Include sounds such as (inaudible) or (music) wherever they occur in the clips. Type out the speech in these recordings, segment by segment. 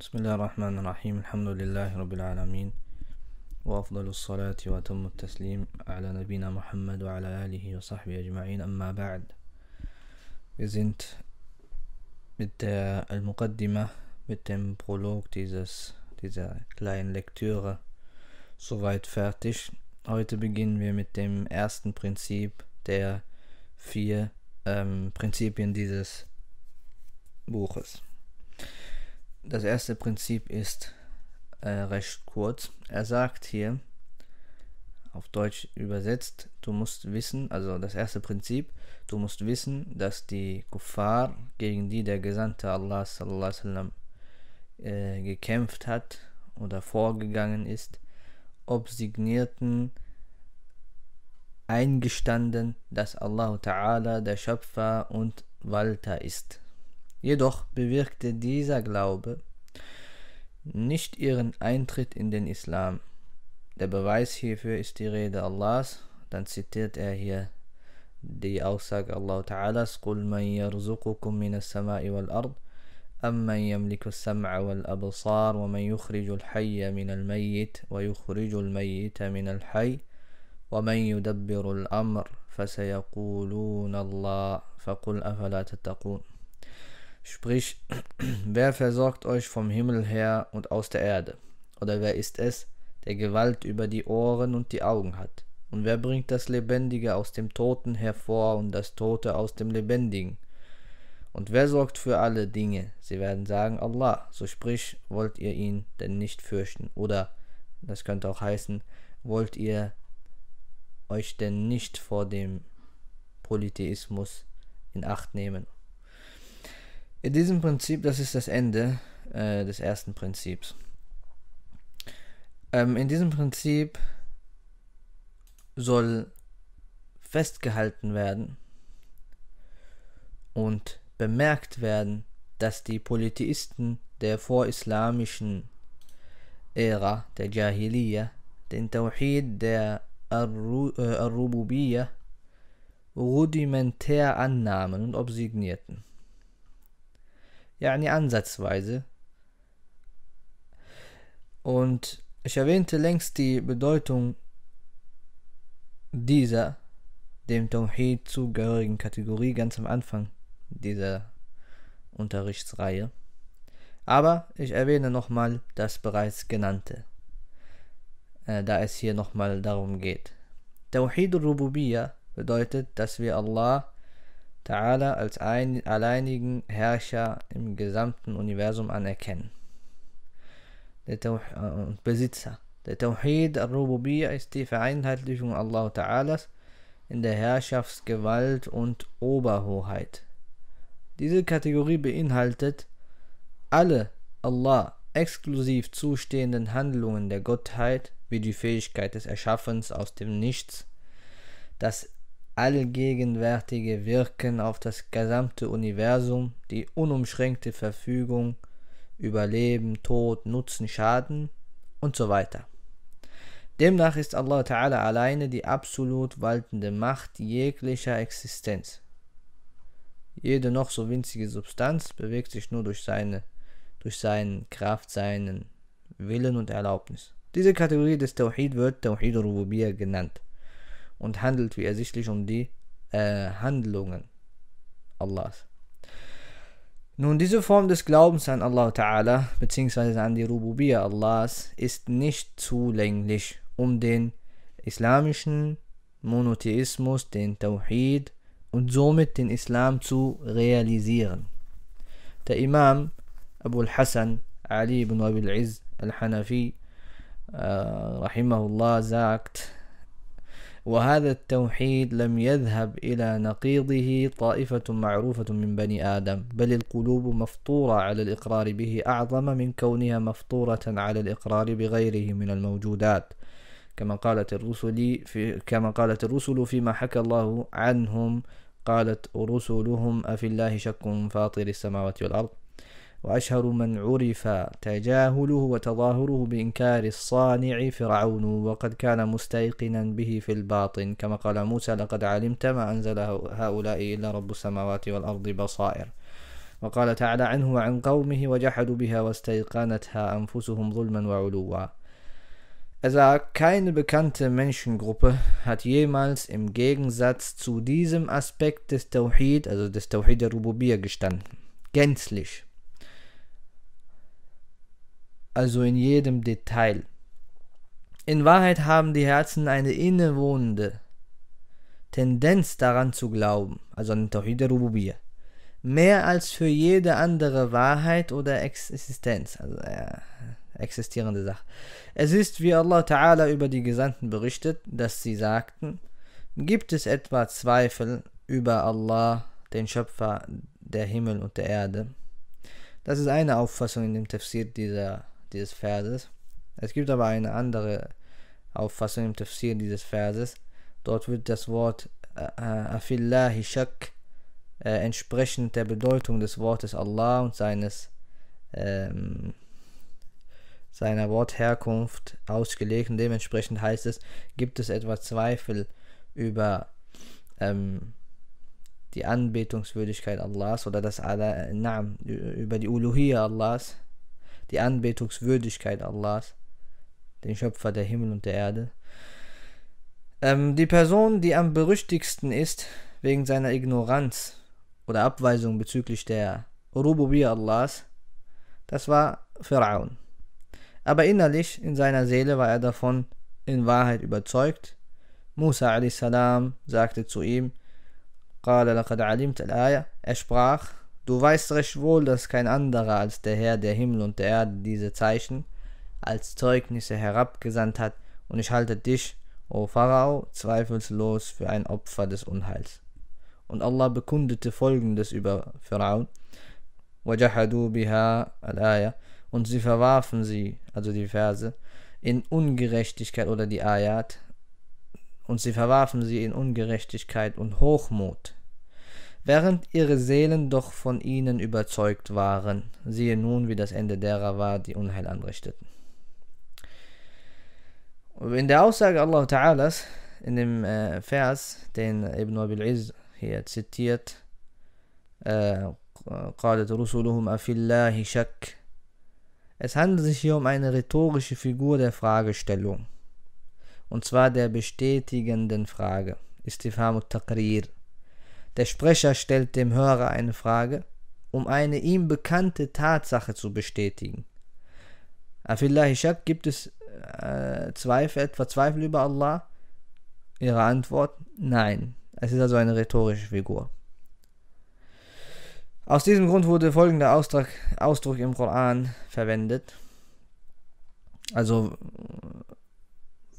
بسم الله الرحمن الرحيم الحمد لله رب العالمين وأفضل الصلاة وأتم التسليم على نبينا محمد وعلى آله وصحبه أجمعين أما بعد Wir sind mit der Al-Muqaddimah, mit dem Prolog dieses, dieser kleinen Lektüre soweit fertig. Heute beginnen wir mit dem ersten Prinzip der vier ähm, Prinzipien dieses Buches. Das erste Prinzip ist äh, recht kurz. Er sagt hier, auf Deutsch übersetzt, du musst wissen, also das erste Prinzip, du musst wissen, dass die Kuffar, gegen die der Gesandte Allah sallam, äh, gekämpft hat oder vorgegangen ist, ob signierten eingestanden, dass Allah Ta'ala der Schöpfer und Walter ist. Jedoch bewirkte dieser Glaube nicht ihren Eintritt in den Islam. Der Beweis hierfür ist die Rede Allahs. Dann zitiert er hier die Aussage Allah Ta'alas: قُلْ مَنْ يَرْزُقُكُم مِنَ السَّمَاءِ وَالْأَرْضِ أَمَّنْ يَمْلِكُ السَّمْعَ وَالْأَبْصَارَ وَمَنْ يُخْرِجُ الْحَيَّ مِنَ الْمَيِّتِ وَيُخْرِجُ الْمَيِّتَ مِنَ الْحَيِّ ومن يدبر الأمر فسيقولون الله فقل أفلا تتقون Sprich, (clears throat) wer versorgt euch vom Himmel her und aus der Erde? Oder wer ist es, der Gewalt über die Ohren und die Augen hat? Und wer bringt das Lebendige aus dem Toten hervor und das Tote aus dem Lebendigen? Und wer sorgt für alle Dinge? Sie werden sagen, Allah. So sprich, wollt ihr ihn denn nicht fürchten? Oder, das könnte auch heißen, wollt ihr euch denn nicht vor dem Polytheismus in Acht nehmen. In diesem Prinzip, das ist das Ende äh, des ersten Prinzips. Ähm, in diesem Prinzip soll festgehalten werden und bemerkt werden, dass die Polytheisten der vorislamischen Ära der Jahiliyyah, den Tawhid der äh, Ar-Rububiyya rudimentär annahmen und obsignierten. Ja, eine Ansatzweise. Und ich erwähnte längst die Bedeutung dieser dem Tawhid zugehörigen Kategorie ganz am Anfang dieser Unterrichtsreihe. Aber ich erwähne nochmal das bereits genannte äh, da es hier nochmal darum geht. Tawhid al-Rububiyya bedeutet, dass wir Allah Ta'ala als ein, alleinigen Herrscher im gesamten Universum anerkennen. Der Tauh äh, Besitzer. Der Tawhid al-Rububiyya ist die Vereinheitlichung Allah Ta'alas in der Herrschaftsgewalt und Oberhoheit. Diese Kategorie beinhaltet alle Allah exklusiv zustehenden Handlungen der Gottheit wie die Fähigkeit des Erschaffens aus dem Nichts, das allgegenwärtige Wirken auf das gesamte Universum, die unumschränkte Verfügung über Leben, Tod, Nutzen, Schaden und so weiter. Demnach ist Allah Ta'ala alleine die absolut waltende Macht jeglicher Existenz. Jede noch so winzige Substanz bewegt sich nur durch seine, durch seinen Kraft, seinen Willen und Erlaubnis. Diese Kategorie des Tawhid wird Tawhid Rububiyya genannt und handelt wie ersichtlich um die äh, Handlungen Allahs. Nun, diese Form des Glaubens an Allah Ta'ala bzw. an die Rububiyya Allahs ist nicht zulänglich, um den islamischen Monotheismus, den Tawhid und somit den Islam zu realisieren. Der Imam Abu al-Hassan Ali ibn Abi al-Izz al-Hanafi آه، رحمه الله زاكت وهذا التوحيد لم يذهب إلى نقيضه طائفة معروفة من بني آدم بل القلوب مفطورة على الإقرار به أعظم من كونها مفطورة على الإقرار بغيره من الموجودات كما قالت الرسل في كما قالت الرسل فيما حكى الله عنهم قالت رسلهم أفي الله شك فاطر السماوات والأرض وأشهر من عرف تجاهله وتظاهره بإنكار الصانع فرعون وقد كان مستيقنا به في الباطن كما قال موسى لقد علمت ما أنزل هؤلاء إلا رب السماوات والأرض بصائر وقال تعالى عنه وعن قومه وجحدوا بها واستيقنتها أنفسهم ظلما وعلوا Also keine bekannte Menschengruppe hat jemals im Gegensatz zu diesem Aspekt des Tawhid, also des Tawhid der Rububiyya gestanden. Gänzlich. also in jedem Detail. In Wahrheit haben die Herzen eine innewohnende Tendenz daran zu glauben, also an Tawhid Rububiyya, mehr als für jede andere Wahrheit oder Existenz, also äh, existierende Sache. Es ist, wie Allah Ta'ala über die Gesandten berichtet, dass sie sagten, gibt es etwa Zweifel über Allah, den Schöpfer der Himmel und der Erde? Das ist eine Auffassung in dem Tafsir dieser dieses Verses. Es gibt aber eine andere Auffassung im Tafsir dieses Verses. Dort wird das Wort äh, äh, Afillahi Shak äh, entsprechend der Bedeutung des Wortes Allah und seines ähm, seiner Wortherkunft ausgelegt und dementsprechend heißt es, gibt es etwa Zweifel über ähm, die Anbetungswürdigkeit Allahs oder das Allah, na, über die Uluhiyya Allahs, die Anbetungswürdigkeit Allahs, den Schöpfer der Himmel und der Erde. Ähm, die Person, die am berüchtigsten ist wegen seiner Ignoranz oder Abweisung bezüglich der Rububiyya Allahs, das war Pharaon. Aber innerlich, in seiner Seele, war er davon in Wahrheit überzeugt. Musa a.s. sagte zu ihm, er sprach, Du weißt recht wohl, dass kein anderer als der Herr der Himmel und der Erde diese Zeichen als Zeugnisse herabgesandt hat, und ich halte dich, o Pharao, zweifellos für ein Opfer des Unheils. Und Allah bekundete folgendes über Pharaon: وَجَحَدُوا بِهَا الْآيَةِ Und sie verwarfen sie, also die Verse, in Ungerechtigkeit oder die Ayat, und sie verwarfen sie in Ungerechtigkeit und Hochmut während ihre Seelen doch von ihnen überzeugt waren. Siehe nun, wie das Ende derer war, die Unheil anrichteten. In der Aussage Allah Ta'alas, in dem äh, Vers, den Ibn al Iz hier zitiert, äh, قالت رسولهم أفي es handelt sich hier um eine rhetorische Figur der Fragestellung. Und zwar der bestätigenden Frage. Istifam taqrir der Sprecher stellt dem Hörer eine Frage, um eine ihm bekannte Tatsache zu bestätigen. Afillah Shak gibt es äh, Zweifel, etwa Zweifel über Allah? Ihre Antwort: Nein. Es ist also eine rhetorische Figur. Aus diesem Grund wurde folgender Ausdruck, Ausdruck im Koran verwendet. Also,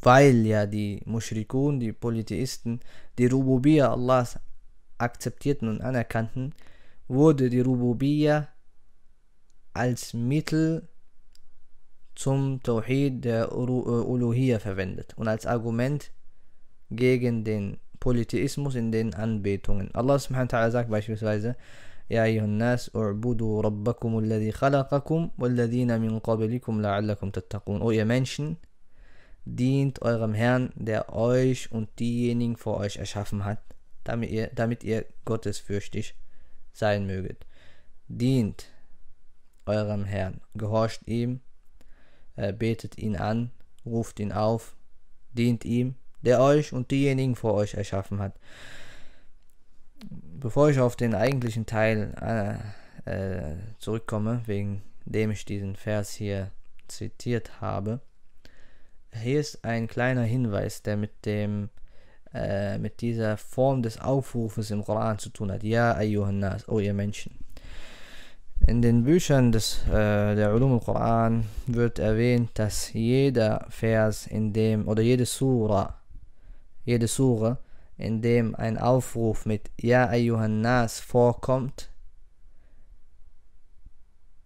weil ja die Mushrikun, die Polytheisten, die Rububiyya Allahs akzeptierten und anerkannten, wurde die Rububiyya als Mittel zum Tawhid der äh, Uluhiyya verwendet und als Argument gegen den Polytheismus in den Anbetungen. Allah subhanahu sagt beispielsweise, يا أيها الناس اعبدوا ربكم الذي خلقكم والذين من قبلكم لعلكم تتقون. ihr Menschen, dient eurem Herrn, der euch und diejenigen vor euch erschaffen hat damit ihr, damit ihr gottesfürchtig sein möget. Dient eurem Herrn, gehorcht ihm, äh, betet ihn an, ruft ihn auf, dient ihm, der euch und diejenigen vor euch erschaffen hat. Bevor ich auf den eigentlichen Teil äh, äh, zurückkomme, wegen dem ich diesen Vers hier zitiert habe, hier ist ein kleiner Hinweis, der mit dem äh, mit dieser Form des Aufrufes im Koran zu tun hat. Ja, Ayyuhannas, oh ihr Menschen. In den Büchern des, äh, der Ulum al-Quran wird erwähnt, dass jeder Vers in dem, oder jede Sura, jede Sura, in dem ein Aufruf mit Ja Ayyuhannas vorkommt,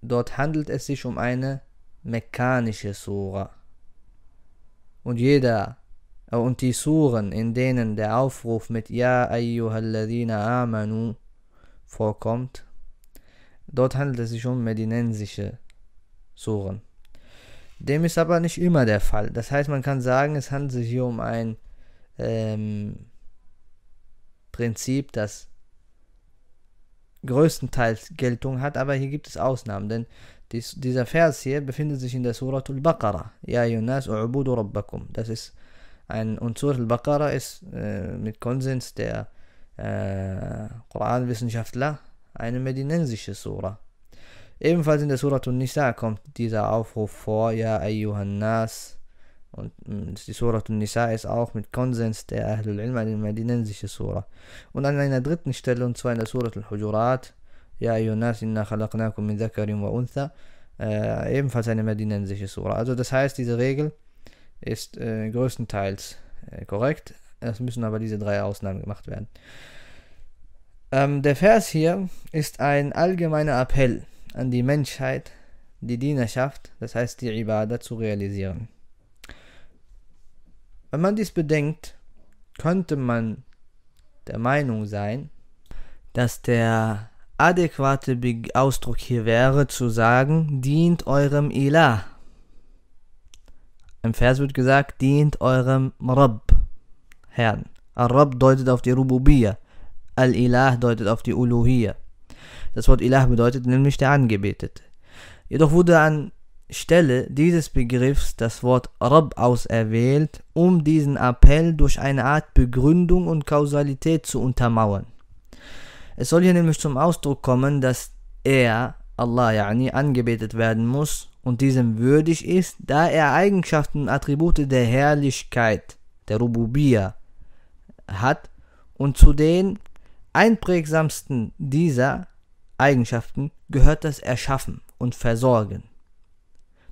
dort handelt es sich um eine mekkanische Sura. Und jeder äh, und die Suren, in denen der Aufruf mit Ja ayyuhalladina amanu vorkommt, dort handelt es sich um medinensische Suren. Dem ist aber nicht immer der Fall. Das heißt, man kann sagen, es handelt sich hier um ein ähm, Prinzip, das größtenteils Geltung hat, aber hier gibt es Ausnahmen, denn dies, dieser Vers hier befindet sich in der Suratul Baqarah. Ja, Yunas, u'budu rabbakum. Das ist ein, und Surah al-Baqarah ist äh, mit Konsens der äh, Koranwissenschaftler eine medinensische Sura. Ebenfalls in der Surah An-Nisa kommt dieser Aufruf vor, ja ayyuhan nas. Und mm, die Surah An-Nisa ist auch mit Konsens der Ahlul Ilm eine medinensische Sura. Und an einer dritten Stelle, und zwar in der Surah Al-Hujurat, ja ayyuhan nas inna khalaqnakum min dhakarin wa untha, äh, ebenfalls eine medinensische Sura. Also das heißt, diese Regel, ist äh, größtenteils äh, korrekt. Es müssen aber diese drei Ausnahmen gemacht werden. Ähm, der Vers hier ist ein allgemeiner Appell an die Menschheit, die Dienerschaft, das heißt die Ibadah, zu realisieren. Wenn man dies bedenkt, könnte man der Meinung sein, dass der adäquate Ausdruck hier wäre zu sagen, dient eurem Ilah, im Vers wird gesagt, dient eurem Rabb, Herrn. Al-Rabb deutet auf die Rububiyya. Al-Ilah deutet auf die Uluhiyya. Das Wort Ilah bedeutet nämlich der Angebetete. Jedoch wurde anstelle dieses Begriffs das Wort Rabb auserwählt, um diesen Appell durch eine Art Begründung und Kausalität zu untermauern. Es soll hier nämlich zum Ausdruck kommen, dass er, Allah yani, angebetet werden muss und diesem würdig ist, da er Eigenschaften und Attribute der Herrlichkeit, der Rububia, hat und zu den einprägsamsten dieser Eigenschaften gehört das Erschaffen und Versorgen.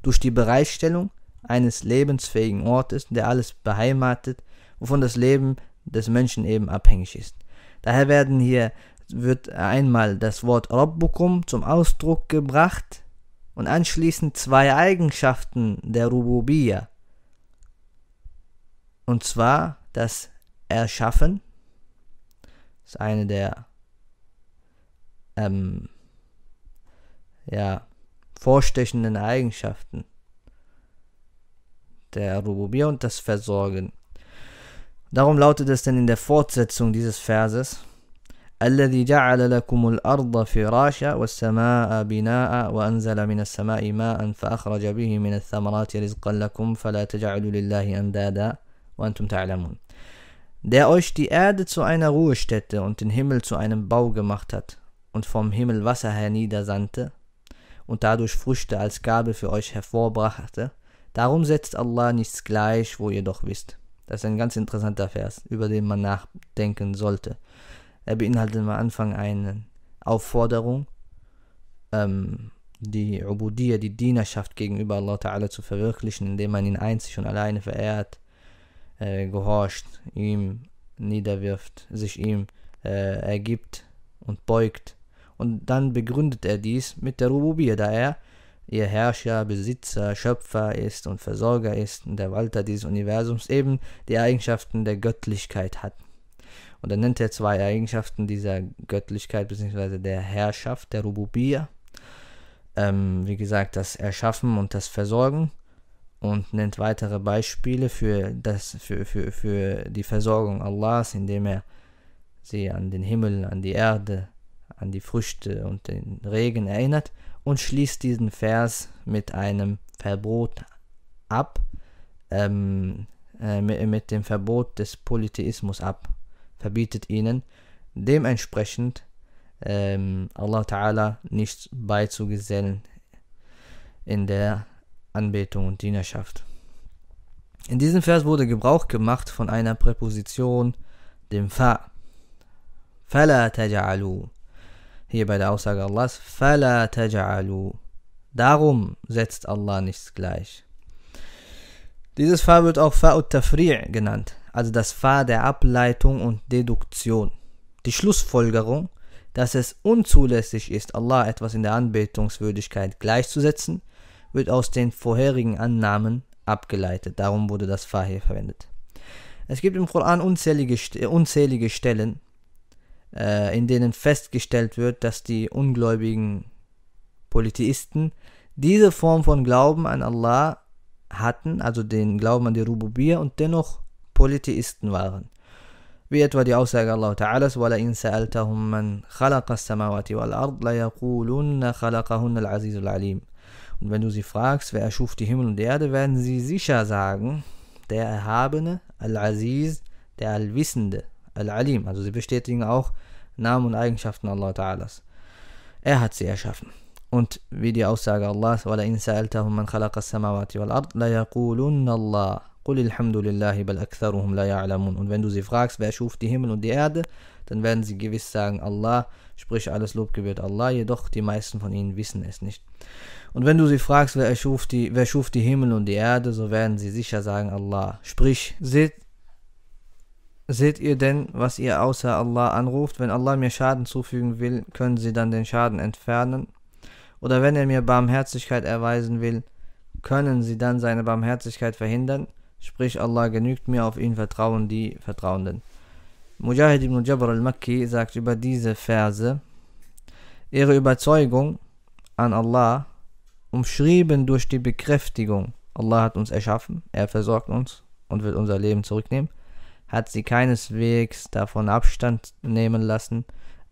Durch die Bereitstellung eines lebensfähigen Ortes, der alles beheimatet, wovon das Leben des Menschen eben abhängig ist. Daher werden hier wird einmal das Wort Robbukum zum Ausdruck gebracht, und anschließend zwei Eigenschaften der Rububiyya. Und zwar das Erschaffen, das ist eine der ähm, ja, vorstechenden Eigenschaften der Rububiyya und das Versorgen. Darum lautet es denn in der Fortsetzung dieses Verses, الذي جعل لكم الأرض فراشا والسماء بناء وأنزل من السماء ماء فأخرج به من الثمرات رزقا لكم فلا تجعلوا لله أندادا وأنتم تعلمون der euch die Erde zu einer Ruhestätte und den Himmel zu einem Bau gemacht hat und vom Himmel Wasser herniedersandte und dadurch Früchte als Gabe für euch hervorbrachte, darum setzt Allah nichts gleich, wo ihr doch wisst. Das ist ein ganz interessanter Vers, über den man nachdenken sollte. Er beinhaltet am Anfang eine Aufforderung, ähm, die Ubudiyya, die Dienerschaft gegenüber Allah Ta'ala zu verwirklichen, indem man ihn einzig und alleine verehrt, äh, gehorcht, ihm niederwirft, sich ihm äh, ergibt und beugt. Und dann begründet er dies mit der Rububiyya, da er ihr Herrscher, Besitzer, Schöpfer ist und Versorger ist und der Walter dieses Universums eben die Eigenschaften der Göttlichkeit hat. Und dann nennt er zwei Eigenschaften dieser Göttlichkeit bzw. der Herrschaft, der Rububia. Ähm, wie gesagt, das Erschaffen und das Versorgen. Und nennt weitere Beispiele für, das, für, für, für die Versorgung Allahs, indem er sie an den Himmel, an die Erde, an die Früchte und den Regen erinnert und schließt diesen Vers mit einem Verbot ab, ähm, äh, mit dem Verbot des Polytheismus ab verbietet ihnen dementsprechend ähm, Allah Ta'ala nicht beizugesellen in der Anbetung und Dienerschaft. In diesem Vers wurde Gebrauch gemacht von einer Präposition, dem Fa. Fala taj'alu. Hier bei der Aussage Allahs, Fala taj'alu. Darum setzt Allah nichts gleich. Dieses Fa wird auch Fa'ut Tafri' genannt also das Pfad der Ableitung und Deduktion. Die Schlussfolgerung, dass es unzulässig ist, Allah etwas in der Anbetungswürdigkeit gleichzusetzen, wird aus den vorherigen Annahmen abgeleitet. Darum wurde das Fa hier verwendet. Es gibt im Koran unzählige, äh, unzählige Stellen, äh, in denen festgestellt wird, dass die ungläubigen Polytheisten diese Form von Glauben an Allah hatten, also den Glauben an die Rububiyya und dennoch Polytheisten waren. Wie etwa die Aussage Allah Ta'alas, وَلَئِنْ سَأَلْتَهُمْ مَنْ خَلَقَ السَّمَاوَاتِ وَالْأَرْضَ لَيَقُولُنَّ خَلَقَهُنَّ الْعَزِيزُ alim Und wenn du sie fragst, wer erschuf die Himmel und die Erde, werden sie sicher sagen, der Erhabene, Al-Aziz, der Allwissende, Al-Alim. Also sie bestätigen auch Namen und Eigenschaften Allah Ta'alas. Er hat sie erschaffen. Und wie die Aussage Allahs, وَلَئِنْ سَأَلْتَهُمْ مَنْ خَلَقَ السَّمَاوَاتِ وَالْأَرْضَ لَيَقُولُنَّ Allah. Und wenn du sie fragst, wer schuf die Himmel und die Erde, dann werden sie gewiss sagen, Allah, sprich alles Lob gebührt Allah, jedoch die meisten von ihnen wissen es nicht. Und wenn du sie fragst, wer schuf die, wer schuf die Himmel und die Erde, so werden sie sicher sagen, Allah. Sprich, seht, seht ihr denn, was ihr außer Allah anruft? Wenn Allah mir Schaden zufügen will, können sie dann den Schaden entfernen? Oder wenn er mir Barmherzigkeit erweisen will, können sie dann seine Barmherzigkeit verhindern? Sprich, Allah genügt mir, auf ihn vertrauen die Vertrauenden. Mujahid ibn Jabr al-Makki sagt über diese Verse, ihre Überzeugung an Allah, umschrieben durch die Bekräftigung, Allah hat uns erschaffen, er versorgt uns und wird unser Leben zurücknehmen, hat sie keineswegs davon Abstand nehmen lassen,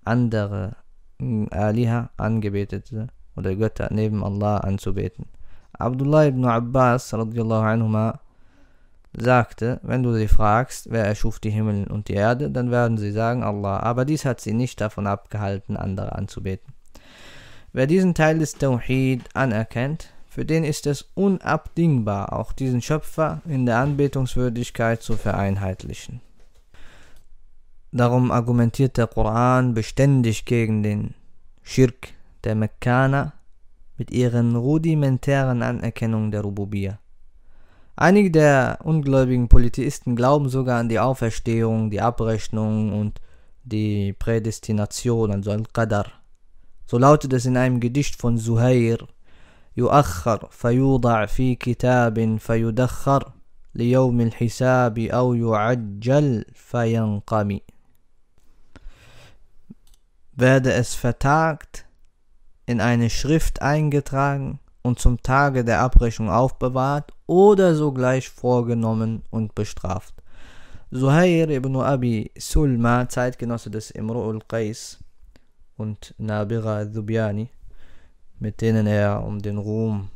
andere hm, Aliha angebetete oder Götter neben Allah anzubeten. Abdullah ibn Abbas radiallahu anhuma sagte, wenn du sie fragst, wer erschuf die Himmel und die Erde, dann werden sie sagen Allah, aber dies hat sie nicht davon abgehalten, andere anzubeten. Wer diesen Teil des Tawhid anerkennt, für den ist es unabdingbar, auch diesen Schöpfer in der Anbetungswürdigkeit zu vereinheitlichen. Darum argumentiert der Koran beständig gegen den Schirk der Mekkaner mit ihren rudimentären Anerkennungen der Rububiyah. Einige der ungläubigen Polytheisten glauben sogar an die Auferstehung, die Abrechnung und die Prädestination, also Al-Qadar. So lautet es in einem Gedicht von Zuhair. يؤخر فيوضع في كتاب فيدخر ليوم الحساب أو يعجل فينقمي Werde es vertagt, in eine Schrift eingetragen, und zum Tage der Abrechnung aufbewahrt oder sogleich vorgenommen und bestraft. Zuhair ibn Abi Sulma, Zeitgenosse des Imru qais und Nabira al-Dubyani, mit denen er um den Ruhm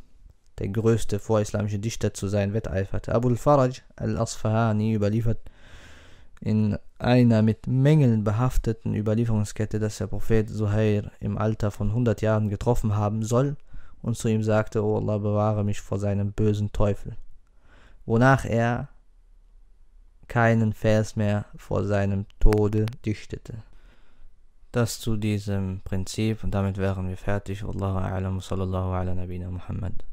der größte vorislamische Dichter zu sein wetteiferte. Abu faraj al-Asfahani überliefert in einer mit Mängeln behafteten Überlieferungskette, dass der Prophet Zuhair im Alter von 100 Jahren getroffen haben soll und zu ihm sagte, O oh Allah, bewahre mich vor seinem bösen Teufel. Wonach er keinen Vers mehr vor seinem Tode dichtete. Das zu diesem Prinzip und damit wären wir fertig. Wallahu a'lam sallallahu ala nabina Muhammad.